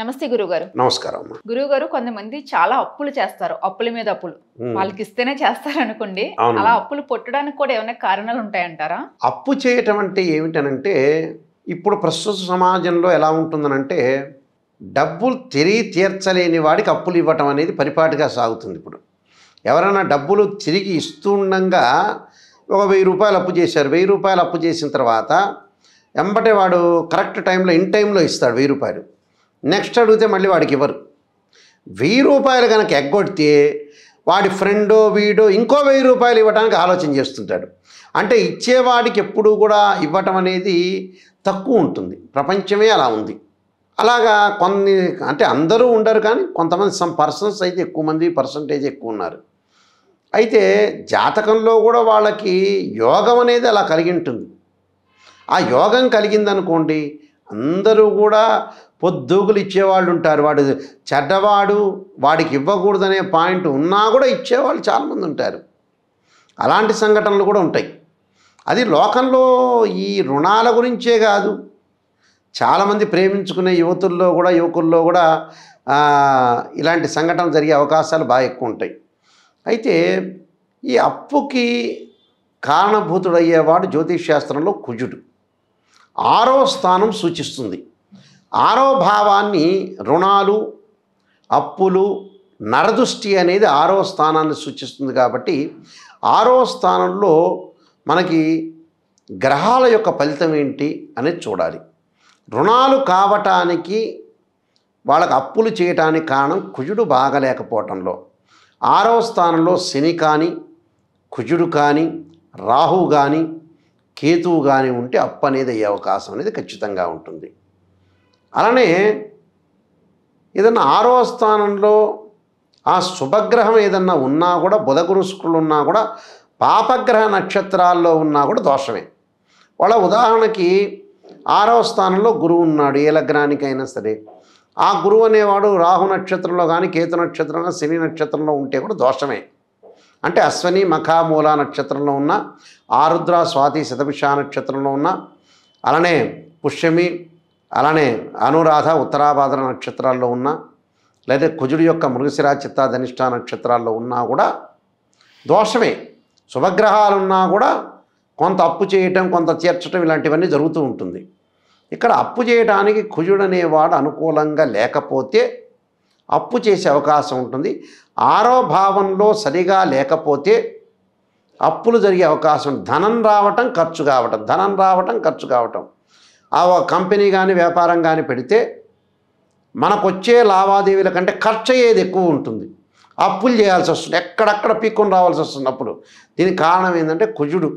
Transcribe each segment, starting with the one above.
నమస్తే గురుగారు నమస్కారం గురువు గారు కొంతమంది చాలా అప్పులు చేస్తారు అప్పుల మీద అప్పులు వాళ్ళకి ఇస్తేనే చేస్తారు అనుకోండి అలా అప్పులు పుట్టడానికి కూడా ఏమైనా కారణాలు ఉంటాయంటారా అప్పు చేయటం అంటే ఏమిటనంటే ఇప్పుడు ప్రస్తుత సమాజంలో ఎలా ఉంటుందనంటే డబ్బులు తిరిగి తీర్చలేని వాడికి అప్పులు ఇవ్వటం అనేది పరిపాటిగా సాగుతుంది ఇప్పుడు ఎవరైనా డబ్బులు తిరిగి ఇస్తుండగా ఒక వెయ్యి రూపాయలు అప్పు చేశారు వెయ్యి రూపాయలు అప్పు చేసిన తర్వాత ఎంబటే వాడు కరెక్ట్ టైంలో ఇన్ టైంలో ఇస్తాడు వెయ్యి రూపాయలు నెక్స్ట్ అడిగితే మళ్ళీ వాడికి ఇవ్వరు వెయ్యి రూపాయలు కనుక ఎగ్గొడితే వాడి ఫ్రెండో వీడో ఇంకో వెయ్యి రూపాయలు ఇవ్వడానికి ఆలోచన చేస్తుంటాడు అంటే ఇచ్చేవాడికి ఎప్పుడు కూడా ఇవ్వటం అనేది తక్కువ ఉంటుంది ప్రపంచమే అలా ఉంది అలాగా కొన్ని అంటే అందరూ ఉండరు కానీ కొంతమంది సమ్ పర్సన్స్ అయితే ఎక్కువ మంది పర్సంటేజ్ ఎక్కువ ఉన్నారు అయితే జాతకంలో కూడా వాళ్ళకి యోగం అనేది అలా కలిగి ఉంటుంది ఆ యోగం కలిగిందనుకోండి అందరూ కూడా పొద్దుగులు ఇచ్చేవాళ్ళు ఉంటారు వాడు చెడ్డవాడు వాడికి ఇవ్వకూడదనే పాయింట్ ఉన్నా కూడా ఇచ్చేవాళ్ళు చాలామంది ఉంటారు అలాంటి సంఘటనలు కూడా ఉంటాయి అది లోకంలో ఈ రుణాల గురించే కాదు చాలామంది ప్రేమించుకునే యువతుల్లో కూడా యువకుల్లో కూడా ఇలాంటి సంఘటనలు జరిగే అవకాశాలు బాగా ఎక్కువ ఉంటాయి అయితే ఈ అప్పుకి కారణభూతుడయ్యేవాడు జ్యోతిష్ శాస్త్రంలో కుజుడు ఆరో స్థానం సూచిస్తుంది ఆరో భావాన్ని రుణాలు అప్పులు నరదృష్టి అనేది ఆరో స్థానాన్ని సూచిస్తుంది కాబట్టి ఆరో స్థానంలో మనకి గ్రహాల యొక్క ఫలితం ఏంటి అనేది చూడాలి రుణాలు కావటానికి వాళ్ళకు అప్పులు చేయటానికి కారణం కుజుడు బాగలేకపోవటంలో ఆరో స్థానంలో శని కానీ కుజుడు కానీ రాహు కానీ కేతువు కానీ ఉంటే అప్ప అనేది అయ్యే అవకాశం అనేది ఖచ్చితంగా ఉంటుంది అలానే ఏదన్నా ఆరో స్థానంలో ఆ శుభగ్రహం ఏదన్నా ఉన్నా కూడా బుధగురు శుక్రులు ఉన్నా కూడా పాపగ్రహ నక్షత్రాల్లో ఉన్నా కూడా దోషమే వాళ్ళ ఉదాహరణకి ఆరవ స్థానంలో గురువు ఉన్నాడు ఏ లగ్నానికైనా సరే ఆ గురువు అనేవాడు రాహు నక్షత్రంలో కానీ కేతు నక్షత్రంలో శని నక్షత్రంలో ఉంటే కూడా దోషమే అంటే అశ్వని మఖా మూలా నక్షత్రంలో ఉన్న ఆరుద్ర స్వాతి శతభిష నక్షత్రంలో ఉన్న అలానే పుష్యమి అలానే అనురాధ ఉత్తరాభాద్ర నక్షత్రాల్లో ఉన్న లేదా కుజుడి యొక్క మృగశిరా చిత్త ధనిష్ట నక్షత్రాల్లో ఉన్నా కూడా దోషమే శుభగ్రహాలున్నా కూడా కొంత అప్పు చేయటం కొంత తీర్చటం ఇలాంటివన్నీ జరుగుతూ ఉంటుంది ఇక్కడ అప్పు చేయడానికి కుజుడు అనేవాడు అనుకూలంగా లేకపోతే అప్పు చేసే అవకాశం ఉంటుంది ఆరో భావంలో సరిగా లేకపోతే అప్పులు జరిగే అవకాశం ధనం రావటం ఖర్చు కావటం ధనం రావటం ఖర్చు కావటం ఆ కంపెనీ కానీ వ్యాపారం కానీ పెడితే మనకొచ్చే లావాదేవీల కంటే ఖర్చు అయ్యేది ఎక్కువ ఉంటుంది అప్పులు చేయాల్సి వస్తుంది ఎక్కడక్కడ పీక్కొని రావాల్సి వస్తుంది అప్పుడు దీనికి కారణం ఏంటంటే కుజుడు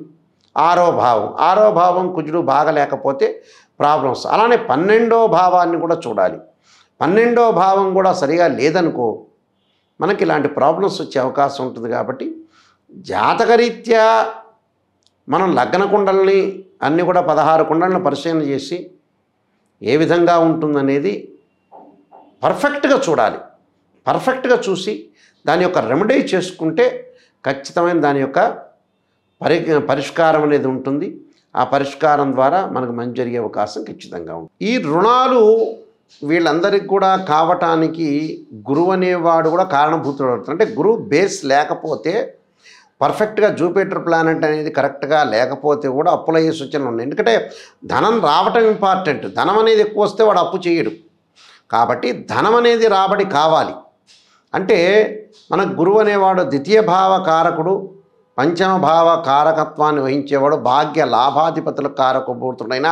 ఆరో భావం ఆరో భావం కుజుడు బాగలేకపోతే ప్రాబ్లమ్స్ అలానే పన్నెండో భావాన్ని కూడా చూడాలి పన్నెండో భావం కూడా సరిగా లేదనుకో మనకి ఇలాంటి ప్రాబ్లమ్స్ వచ్చే అవకాశం ఉంటుంది కాబట్టి జాతకరీత్యా మనం లగ్న కుండల్ని అన్నీ కూడా పదహారు కుండలను పరిశీలన చేసి ఏ విధంగా ఉంటుందనేది పర్ఫెక్ట్గా చూడాలి పర్ఫెక్ట్గా చూసి దాని యొక్క రెమెడీ చేసుకుంటే ఖచ్చితమైన దాని యొక్క పరి పరిష్కారం అనేది ఉంటుంది ఆ పరిష్కారం ద్వారా మనకు మంచి జరిగే అవకాశం ఖచ్చితంగా ఉంటుంది ఈ రుణాలు వీళ్ళందరికి కూడా కావటానికి గురువు అనేవాడు కూడా కారణభూతుడు అవుతాడు అంటే గురువు బేస్ లేకపోతే పర్ఫెక్ట్గా జూపిటర్ ప్లానెట్ అనేది కరెక్ట్గా లేకపోతే కూడా అప్పులయ్యే సూచనలు ఉన్నాయి ఎందుకంటే ధనం రావటం ఇంపార్టెంట్ ధనం అనేది ఎక్కువ వస్తే వాడు అప్పు చేయడు కాబట్టి ధనం అనేది రాబడి కావాలి అంటే మన గురువు అనేవాడు ద్వితీయ భావ కారకుడు పంచమ భావ కారకత్వాన్ని వహించేవాడు భాగ్య లాభాధిపతుల కారకభూతుడైన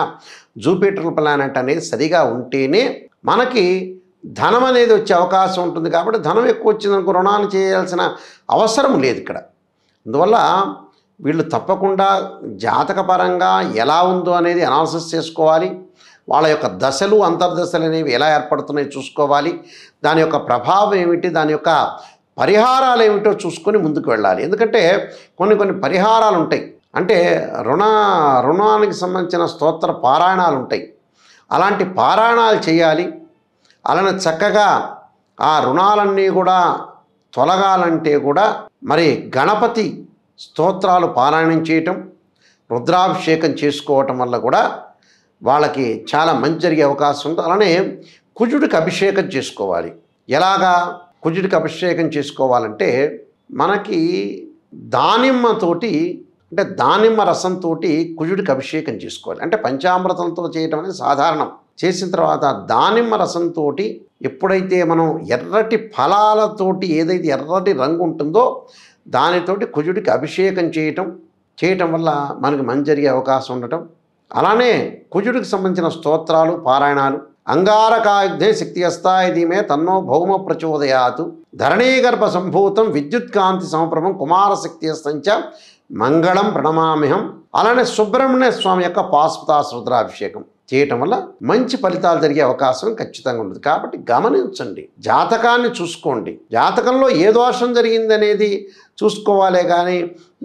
జూపిటర్ ప్లానెట్ అనేది సరిగా ఉంటేనే మనకి ధనం అనేది వచ్చే అవకాశం ఉంటుంది కాబట్టి ధనం ఎక్కువ వచ్చిందనుకో రుణాలు చేయాల్సిన అవసరం లేదు ఇక్కడ అందువల్ల వీళ్ళు తప్పకుండా జాతకపరంగా ఎలా ఉందో అనేది అనాలసిస్ చేసుకోవాలి వాళ్ళ యొక్క దశలు అంతర్దశలు అనేవి ఎలా ఏర్పడుతున్నాయి చూసుకోవాలి దాని యొక్క ప్రభావం ఏమిటి దాని యొక్క పరిహారాలు ఏమిటో చూసుకొని ముందుకు వెళ్ళాలి ఎందుకంటే కొన్ని కొన్ని పరిహారాలు ఉంటాయి అంటే రుణ రుణానికి సంబంధించిన స్తోత్ర పారాయణాలు ఉంటాయి అలాంటి పారాయణాలు చేయాలి అలానే చక్కగా ఆ రుణాలన్నీ కూడా తొలగాలంటే కూడా మరి గణపతి స్తోత్రాలు పారాయణం చేయటం రుద్రాభిషేకం చేసుకోవటం వల్ల కూడా వాళ్ళకి చాలా మంచి జరిగే అవకాశం ఉంది అలానే కుజుడికి అభిషేకం చేసుకోవాలి ఎలాగా కుజుడికి అభిషేకం చేసుకోవాలంటే మనకి దానిమ్మతోటి అంటే దానిమ్మ రసంతో కుజుడికి అభిషేకం చేసుకోవాలి అంటే పంచామృతంతో చేయటం అనేది సాధారణం చేసిన తర్వాత దానిమ్మ రసంతో ఎప్పుడైతే మనం ఎర్రటి ఫలాలతోటి ఏదైతే ఎర్రటి రంగు ఉంటుందో దానితోటి కుజుడికి అభిషేకం చేయటం చేయటం వల్ల మనకి మంచి జరిగే అవకాశం ఉండటం అలానే కుజుడికి సంబంధించిన స్తోత్రాలు పారాయణాలు శక్తి శక్తియస్తాయి దీమే తన్నో భౌమ ప్రచోదయాతు ధరణీగర్భ సంభూతం విద్యుత్ కాంతి శక్తి అస్తంచ మంగళం ప్రణమామిహం అలానే సుబ్రహ్మణ్య స్వామి యొక్క పాశుపతాశ్రుద్రాభిషేకం చేయటం వల్ల మంచి ఫలితాలు జరిగే అవకాశం ఖచ్చితంగా ఉంటుంది కాబట్టి గమనించండి జాతకాన్ని చూసుకోండి జాతకంలో ఏ దోషం జరిగిందనేది చూసుకోవాలే కానీ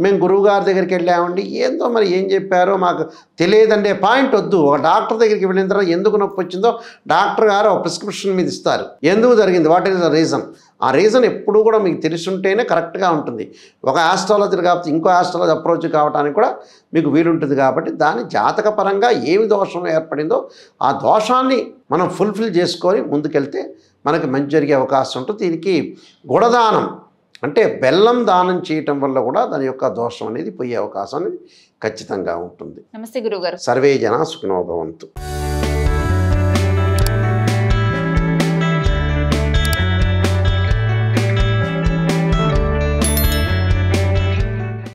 మేము గురువుగారి దగ్గరికి వెళ్ళామండి ఏందో మరి ఏం చెప్పారో మాకు తెలియదండే పాయింట్ వద్దు ఒక డాక్టర్ దగ్గరికి వెళ్ళిన తర్వాత ఎందుకు నొప్పి వచ్చిందో డాక్టర్ గారు ఒక ప్రిస్క్రిప్షన్ మీద ఇస్తారు ఎందుకు జరిగింది వాట్ ఈస్ ద రీజన్ ఆ రీజన్ ఎప్పుడు కూడా మీకు తెలుసుంటేనే కరెక్ట్గా ఉంటుంది ఒక ఆస్ట్రాలజీ కాబట్టి ఇంకో ఆస్ట్రాలజీ అప్రోచ్ కావడానికి కూడా మీకు వీలుంటుంది కాబట్టి దాని జాతకపరంగా ఏమి దోషం ఏర్పడిందో ఆ దోషాన్ని మనం ఫుల్ఫిల్ చేసుకొని ముందుకెళ్తే మనకి మంచి జరిగే అవకాశం ఉంటుంది దీనికి గుణదానం అంటే బెల్లం దానం చేయటం వల్ల కూడా దాని యొక్క దోషం అనేది పోయే అవకాశం అనేది ఖచ్చితంగా ఉంటుంది నమస్తే గురుగారు సర్వే జన సుఖినోభవంతు